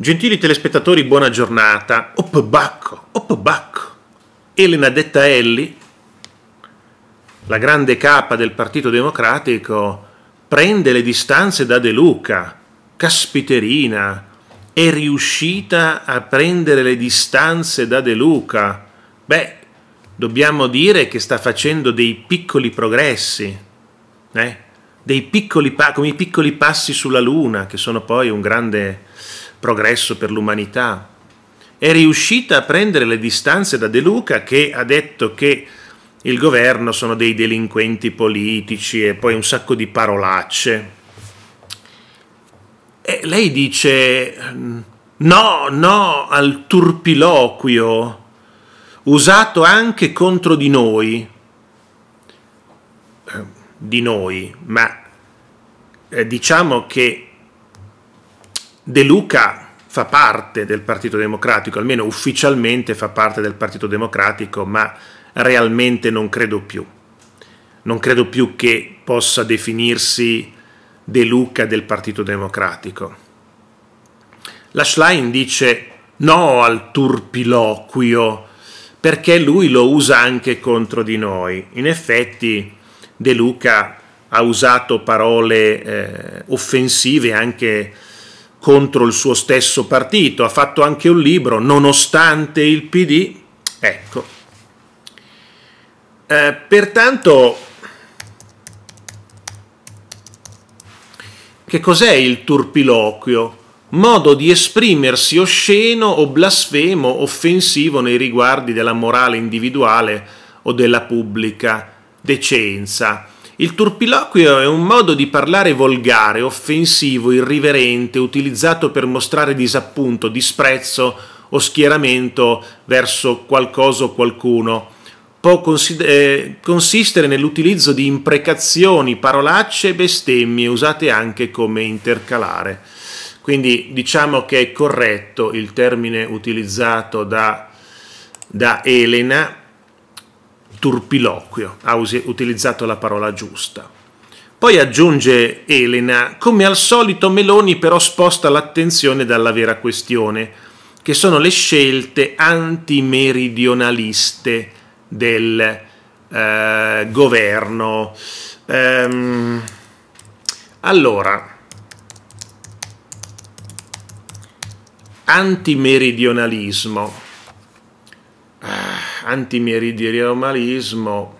Gentili telespettatori, buona giornata. Op bacco, op bacco. Elena Detta Elli, la grande capa del Partito Democratico, prende le distanze da De Luca. Caspiterina è riuscita a prendere le distanze da De Luca. Beh, dobbiamo dire che sta facendo dei piccoli progressi, eh? dei piccoli pa- come i piccoli passi sulla Luna, che sono poi un grande progresso per l'umanità, è riuscita a prendere le distanze da De Luca che ha detto che il governo sono dei delinquenti politici e poi un sacco di parolacce. E lei dice no, no al turpiloquio usato anche contro di noi, eh, di noi, ma eh, diciamo che De Luca fa parte del Partito Democratico, almeno ufficialmente fa parte del Partito Democratico, ma realmente non credo più. Non credo più che possa definirsi De Luca del Partito Democratico. La Schlein dice no al turpiloquio perché lui lo usa anche contro di noi. In effetti De Luca ha usato parole eh, offensive anche contro il suo stesso partito, ha fatto anche un libro nonostante il PD. Ecco. Eh, pertanto, che cos'è il turpiloquio? Modo di esprimersi osceno o blasfemo, offensivo nei riguardi della morale individuale o della pubblica decenza. Il turpiloquio è un modo di parlare volgare, offensivo, irriverente, utilizzato per mostrare disappunto, disprezzo o schieramento verso qualcosa o qualcuno. Può eh, consistere nell'utilizzo di imprecazioni, parolacce e bestemmie, usate anche come intercalare. Quindi diciamo che è corretto il termine utilizzato da, da Elena turpiloquio, ha utilizzato la parola giusta. Poi aggiunge Elena, come al solito Meloni però sposta l'attenzione dalla vera questione, che sono le scelte antimeridionaliste del eh, governo. Ehm, allora, antimeridionalismo antimeridianalismo,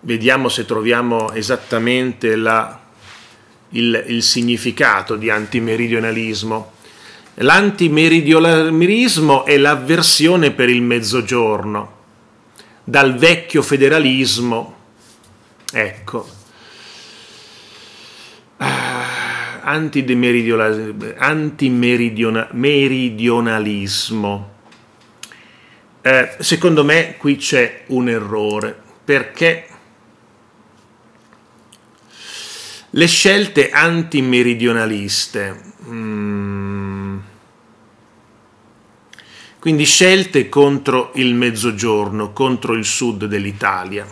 vediamo se troviamo esattamente la, il, il, significato di antimeridionalismo. L'antimeridionalismo è l'avversione per il mezzogiorno, dal vecchio federalismo. Ecco. Ah, antimeridionalismo eh, secondo me qui c'è un errore perché le scelte antimeridionaliste, mm, quindi scelte contro il mezzogiorno, contro il sud dell'Italia.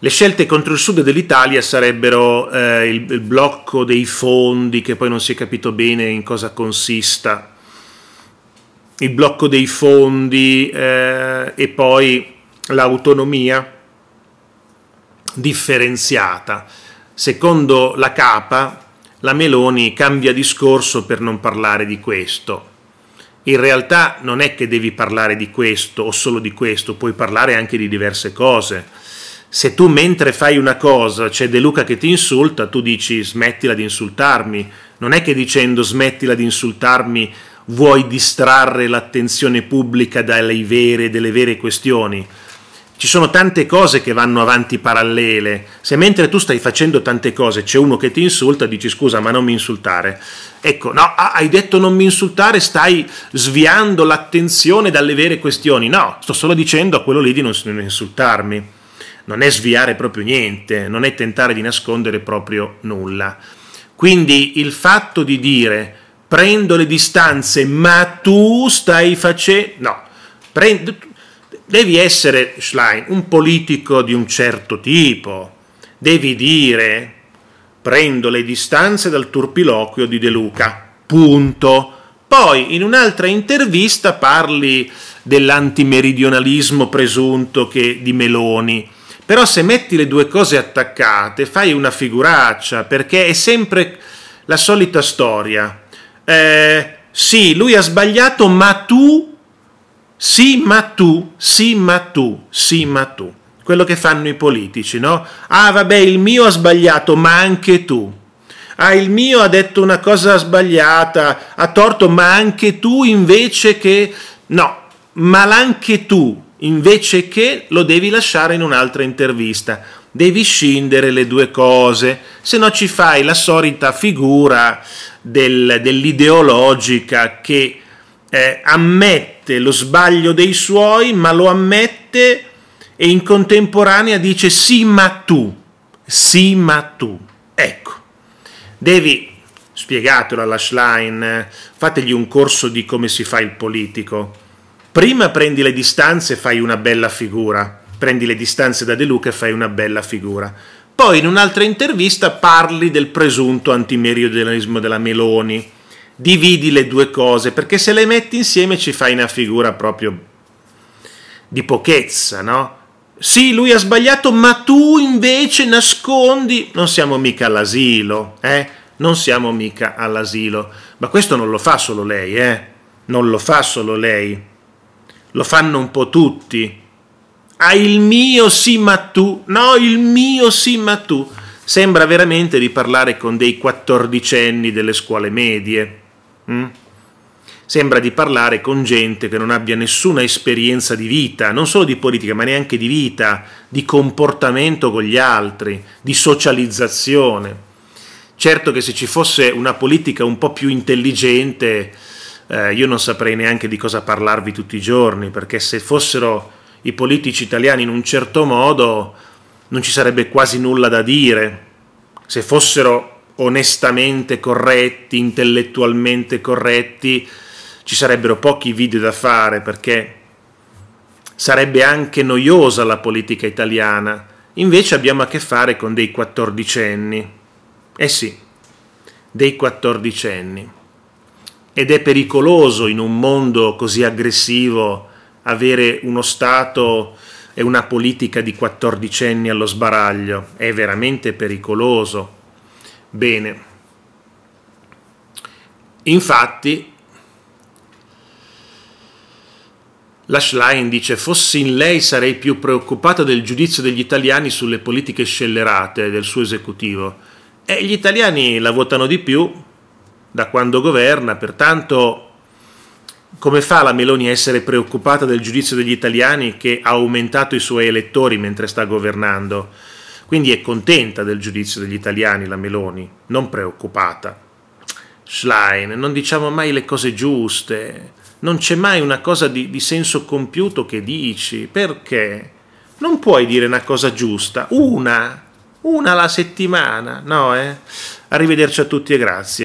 Le scelte contro il sud dell'Italia sarebbero eh, il, il blocco dei fondi, che poi non si è capito bene in cosa consista, il blocco dei fondi eh, e poi l'autonomia differenziata. Secondo la capa, la Meloni cambia discorso per non parlare di questo. In realtà non è che devi parlare di questo o solo di questo, puoi parlare anche di diverse cose. Se tu mentre fai una cosa c'è De Luca che ti insulta, tu dici smettila di insultarmi. Non è che dicendo smettila di insultarmi vuoi distrarre l'attenzione pubblica dalle vere, delle vere questioni. Ci sono tante cose che vanno avanti parallele. Se mentre tu stai facendo tante cose c'è uno che ti insulta, dici scusa ma non mi insultare. Ecco, no, hai detto non mi insultare, stai sviando l'attenzione dalle vere questioni. No, sto solo dicendo a quello lì di non insultarmi. Non è sviare proprio niente, non è tentare di nascondere proprio nulla. Quindi il fatto di dire prendo le distanze, ma tu stai facendo... No, prendo... devi essere, Schlein, un politico di un certo tipo, devi dire prendo le distanze dal turpiloquio di De Luca, punto. Poi in un'altra intervista parli dell'antimeridionalismo presunto che, di Meloni. Però se metti le due cose attaccate fai una figuraccia perché è sempre la solita storia eh, sì, lui ha sbagliato, ma tu, sì, ma tu, sì, ma tu, sì, ma tu. Quello che fanno i politici, no? Ah, vabbè, il mio ha sbagliato, ma anche tu. Ah, il mio ha detto una cosa sbagliata, ha torto, ma anche tu invece che... No, ma anche tu invece che lo devi lasciare in un'altra intervista devi scindere le due cose, se no ci fai la solita figura del, dell'ideologica che eh, ammette lo sbaglio dei suoi, ma lo ammette e in contemporanea dice sì ma tu, sì ma tu. Ecco, devi, spiegatelo alla Schlein, fategli un corso di come si fa il politico. Prima prendi le distanze e fai una bella figura prendi le distanze da De Luca e fai una bella figura. Poi in un'altra intervista parli del presunto antimeridionalismo della Meloni, dividi le due cose, perché se le metti insieme ci fai una figura proprio di pochezza, no? Sì, lui ha sbagliato, ma tu invece nascondi. Non siamo mica all'asilo, eh? Non siamo mica all'asilo. Ma questo non lo fa solo lei, eh? Non lo fa solo lei. Lo fanno un po' tutti Ah, il mio sì ma tu. No, il mio sì ma tu. Sembra veramente di parlare con dei quattordicenni delle scuole medie. Mm? Sembra di parlare con gente che non abbia nessuna esperienza di vita, non solo di politica, ma neanche di vita, di comportamento con gli altri, di socializzazione. Certo che se ci fosse una politica un po' più intelligente, eh, io non saprei neanche di cosa parlarvi tutti i giorni, perché se fossero i politici italiani in un certo modo non ci sarebbe quasi nulla da dire se fossero onestamente corretti, intellettualmente corretti, ci sarebbero pochi video da fare perché sarebbe anche noiosa la politica italiana. Invece abbiamo a che fare con dei quattordicenni. Eh sì, dei quattordicenni. Ed è pericoloso in un mondo così aggressivo avere uno Stato e una politica di 14 anni allo sbaraglio, è veramente pericoloso. Bene, infatti la Schlein dice fossi in lei sarei più preoccupata del giudizio degli italiani sulle politiche scellerate del suo esecutivo. E gli italiani la votano di più da quando governa, pertanto come fa la Meloni a essere preoccupata del giudizio degli italiani che ha aumentato i suoi elettori mentre sta governando? Quindi è contenta del giudizio degli italiani la Meloni, non preoccupata. Schlein, non diciamo mai le cose giuste, non c'è mai una cosa di, di senso compiuto che dici, perché? Non puoi dire una cosa giusta, una, una alla settimana, no eh? Arrivederci a tutti e grazie.